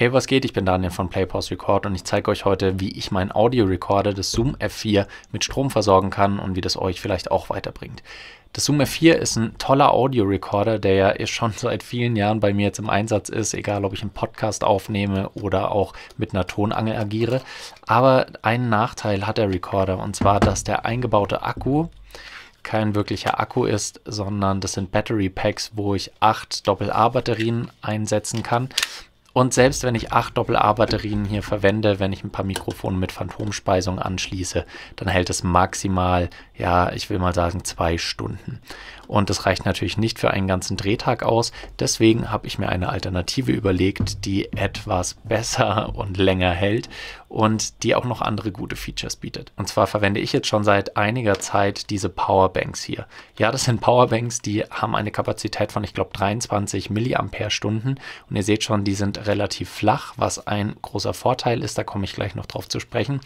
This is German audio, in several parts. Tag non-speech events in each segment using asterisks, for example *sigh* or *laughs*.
Hey, was geht? Ich bin Daniel von PlayPause Record und ich zeige euch heute, wie ich meinen Audio-Recorder des Zoom F4 mit Strom versorgen kann und wie das euch vielleicht auch weiterbringt. Das Zoom F4 ist ein toller Audio-Recorder, der ja *laughs* schon seit vielen Jahren bei mir jetzt im Einsatz ist, egal ob ich einen Podcast aufnehme oder auch mit einer Tonangel agiere. Aber einen Nachteil hat der Recorder und zwar, dass der eingebaute Akku kein wirklicher Akku ist, sondern das sind Battery Packs, wo ich acht Doppel-A-Batterien einsetzen kann. Und selbst wenn ich acht Doppel-A-Batterien hier verwende, wenn ich ein paar Mikrofone mit Phantomspeisung anschließe, dann hält es maximal, ja, ich will mal sagen, zwei Stunden. Und das reicht natürlich nicht für einen ganzen Drehtag aus. Deswegen habe ich mir eine Alternative überlegt, die etwas *laughs* besser und länger hält und die auch noch andere gute Features bietet. Und zwar verwende ich jetzt schon seit einiger Zeit diese Powerbanks hier. Ja, das sind Powerbanks, die haben eine Kapazität von, ich glaube, 23 Milliampere-Stunden. Und ihr seht schon, die sind relativ flach, was ein großer Vorteil ist. Da komme ich gleich noch drauf zu sprechen.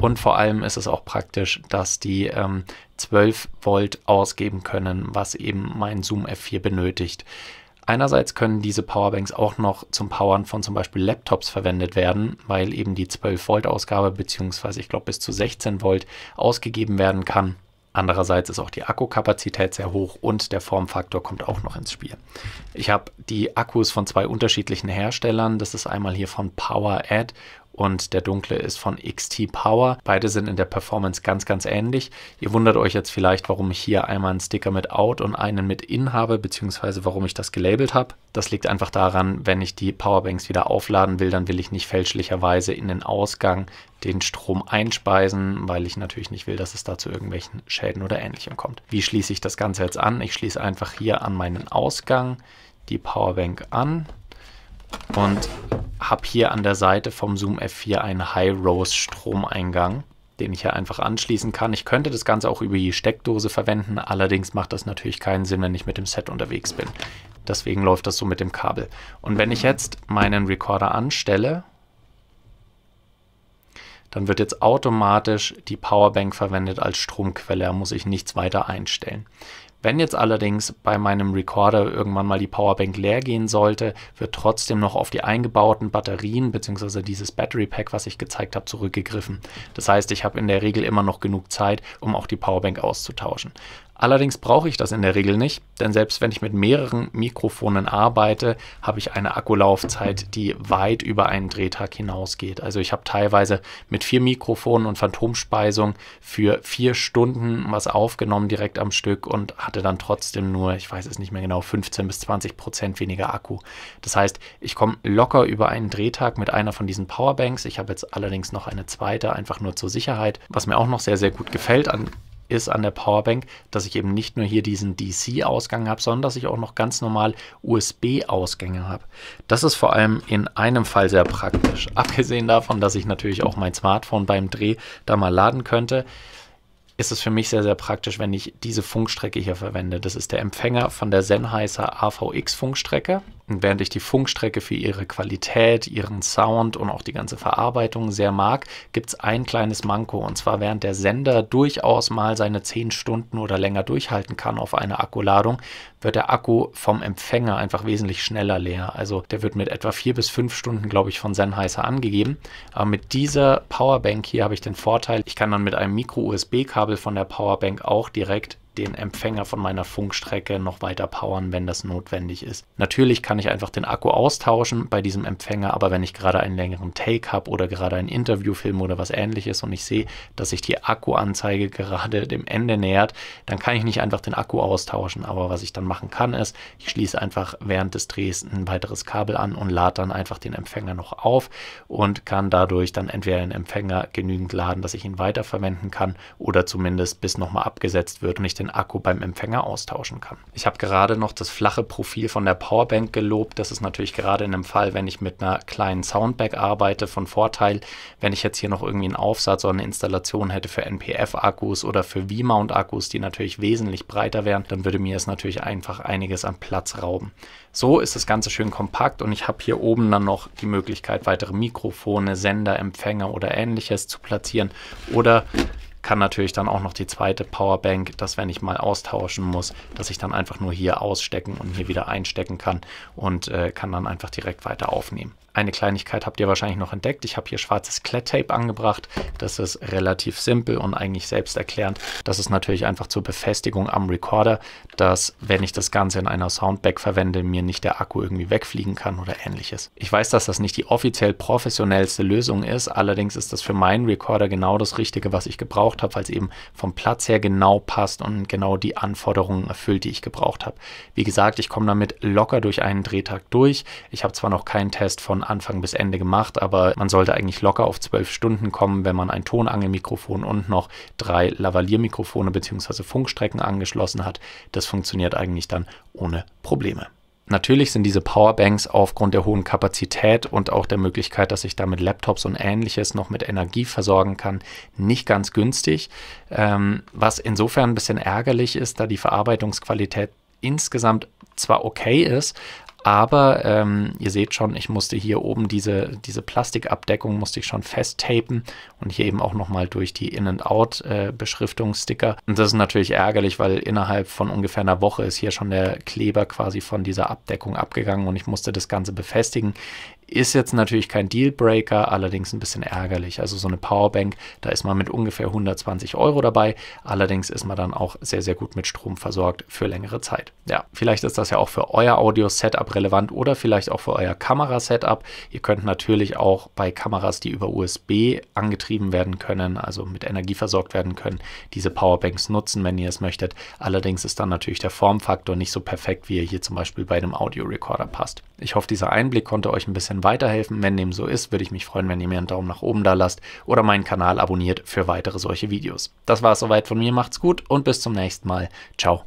Und vor allem ist es auch praktisch, dass die ähm, 12 Volt ausgeben können, was eben mein Zoom F4 benötigt. Einerseits können diese Powerbanks auch noch zum Powern von zum Beispiel Laptops verwendet werden, weil eben die 12-Volt-Ausgabe bzw. ich glaube bis zu 16 Volt ausgegeben werden kann. Andererseits ist auch die Akkukapazität sehr hoch und der Formfaktor kommt auch noch ins Spiel. Ich habe die Akkus von zwei unterschiedlichen Herstellern. Das ist einmal hier von Power und der dunkle ist von XT Power. Beide sind in der Performance ganz, ganz ähnlich. Ihr wundert euch jetzt vielleicht, warum ich hier einmal einen Sticker mit Out und einen mit In habe, beziehungsweise warum ich das gelabelt habe. Das liegt einfach daran, wenn ich die Powerbanks wieder aufladen will, dann will ich nicht fälschlicherweise in den Ausgang den Strom einspeisen, weil ich natürlich nicht will, dass es da zu irgendwelchen Schäden oder ähnlichem kommt. Wie schließe ich das Ganze jetzt an? Ich schließe einfach hier an meinen Ausgang die Powerbank an und habe hier an der Seite vom Zoom F4 einen High-Rose-Stromeingang, den ich hier einfach anschließen kann. Ich könnte das Ganze auch über die Steckdose verwenden, allerdings macht das natürlich keinen Sinn, wenn ich mit dem Set unterwegs bin. Deswegen läuft das so mit dem Kabel. Und wenn ich jetzt meinen Recorder anstelle, dann wird jetzt automatisch die Powerbank verwendet als Stromquelle, da muss ich nichts weiter einstellen. Wenn jetzt allerdings bei meinem Recorder irgendwann mal die Powerbank leer gehen sollte, wird trotzdem noch auf die eingebauten Batterien bzw. dieses Battery Pack, was ich gezeigt habe, zurückgegriffen. Das heißt, ich habe in der Regel immer noch genug Zeit, um auch die Powerbank auszutauschen. Allerdings brauche ich das in der Regel nicht, denn selbst wenn ich mit mehreren Mikrofonen arbeite, habe ich eine Akkulaufzeit, die weit über einen Drehtag hinausgeht. Also ich habe teilweise mit vier Mikrofonen und Phantomspeisung für vier Stunden was aufgenommen direkt am Stück und hatte dann trotzdem nur, ich weiß es nicht mehr genau, 15 bis 20 Prozent weniger Akku. Das heißt, ich komme locker über einen Drehtag mit einer von diesen Powerbanks. Ich habe jetzt allerdings noch eine zweite, einfach nur zur Sicherheit, was mir auch noch sehr, sehr gut gefällt an ist an der Powerbank, dass ich eben nicht nur hier diesen DC-Ausgang habe, sondern dass ich auch noch ganz normal USB-Ausgänge habe. Das ist vor allem in einem Fall sehr praktisch. *laughs* Abgesehen davon, dass ich natürlich auch mein Smartphone beim Dreh da mal laden könnte, ist es für mich sehr, sehr praktisch, wenn ich diese Funkstrecke hier verwende. Das ist der Empfänger von der Sennheiser AVX-Funkstrecke während ich die Funkstrecke für ihre Qualität, ihren Sound und auch die ganze Verarbeitung sehr mag, gibt es ein kleines Manko. Und zwar während der Sender durchaus mal seine 10 Stunden oder länger durchhalten kann auf einer Akkuladung, wird der Akku vom Empfänger einfach wesentlich schneller leer. Also der wird mit etwa 4 bis 5 Stunden, glaube ich, von Sennheiser angegeben. Aber mit dieser Powerbank hier habe ich den Vorteil, ich kann dann mit einem Micro-USB-Kabel von der Powerbank auch direkt den Empfänger von meiner Funkstrecke noch weiter powern, wenn das notwendig ist. Natürlich kann ich einfach den Akku austauschen bei diesem Empfänger, aber wenn ich gerade einen längeren Take habe oder gerade ein Interview filme oder was ähnliches und ich sehe, dass sich die Akkuanzeige gerade dem Ende nähert, dann kann ich nicht einfach den Akku austauschen. Aber was ich dann machen kann, ist, ich schließe einfach während des Drehs ein weiteres Kabel an und lade dann einfach den Empfänger noch auf und kann dadurch dann entweder den Empfänger genügend laden, dass ich ihn weiterverwenden kann oder zumindest bis nochmal abgesetzt wird und ich den den Akku beim Empfänger austauschen kann. Ich habe gerade noch das flache Profil von der Powerbank gelobt. Das ist natürlich gerade in einem Fall, wenn ich mit einer kleinen Soundbag arbeite, von Vorteil. Wenn ich jetzt hier noch irgendwie einen Aufsatz oder eine Installation hätte für NPF-Akkus oder für V-Mount-Akkus, die natürlich wesentlich breiter wären, dann würde mir es natürlich einfach einiges an Platz rauben. So ist das Ganze schön kompakt und ich habe hier oben dann noch die Möglichkeit, weitere Mikrofone, Sender, Empfänger oder ähnliches zu platzieren oder kann natürlich dann auch noch die zweite Powerbank, dass wenn ich mal austauschen muss, dass ich dann einfach nur hier ausstecken und hier wieder einstecken kann und äh, kann dann einfach direkt weiter aufnehmen. Eine Kleinigkeit habt ihr wahrscheinlich noch entdeckt. Ich habe hier schwarzes Klett-Tape angebracht. Das ist relativ simpel und eigentlich selbsterklärend. Das ist natürlich einfach zur Befestigung am Recorder, dass wenn ich das Ganze in einer Soundbag verwende, mir nicht der Akku irgendwie wegfliegen kann oder ähnliches. Ich weiß, dass das nicht die offiziell professionellste Lösung ist. Allerdings ist das für meinen Recorder genau das Richtige, was ich gebraucht gebraucht habe, weil es eben vom Platz her genau passt und genau die Anforderungen erfüllt, die ich gebraucht habe. Wie gesagt, ich komme damit locker durch einen Drehtag durch. Ich habe zwar noch keinen Test von Anfang bis Ende gemacht, aber man sollte eigentlich locker auf zwölf Stunden kommen, wenn man ein Tonangelmikrofon und noch drei Lavaliermikrofone bzw. Funkstrecken angeschlossen hat. Das funktioniert eigentlich dann ohne Probleme. Natürlich sind diese Powerbanks aufgrund der hohen Kapazität und auch der Möglichkeit, dass ich damit Laptops und ähnliches noch mit Energie versorgen kann, nicht ganz günstig. Ähm, was insofern ein bisschen ärgerlich ist, da die Verarbeitungsqualität insgesamt zwar okay ist, aber ähm, ihr seht schon, ich musste hier oben diese, diese Plastikabdeckung musste ich schon festtapen und hier eben auch nochmal durch die In-and-Out-Beschriftungssticker. Äh, und das ist natürlich ärgerlich, weil innerhalb von ungefähr einer Woche ist hier schon der Kleber quasi von dieser Abdeckung abgegangen und ich musste das Ganze befestigen. Ist jetzt natürlich kein Dealbreaker, allerdings ein bisschen ärgerlich. Also so eine Powerbank, da ist man mit ungefähr 120 Euro dabei. Allerdings ist man dann auch sehr, sehr gut mit Strom versorgt für längere Zeit. Ja, vielleicht ist das ja auch für euer Audio-Setup relevant oder vielleicht auch für euer Kamera-Setup. Ihr könnt natürlich auch bei Kameras, die über USB angetrieben werden können, also mit Energie versorgt werden können, diese Powerbanks nutzen, wenn ihr es möchtet. Allerdings ist dann natürlich der Formfaktor nicht so perfekt, wie er hier zum Beispiel bei einem Audio-Recorder passt. Ich hoffe, dieser Einblick konnte euch ein bisschen bisschen weiterhelfen. Wenn dem so ist, würde ich mich freuen, wenn ihr mir einen Daumen nach oben da lasst oder meinen Kanal abonniert für weitere solche Videos. Das war es soweit von mir, macht's gut und bis zum nächsten Mal. Ciao.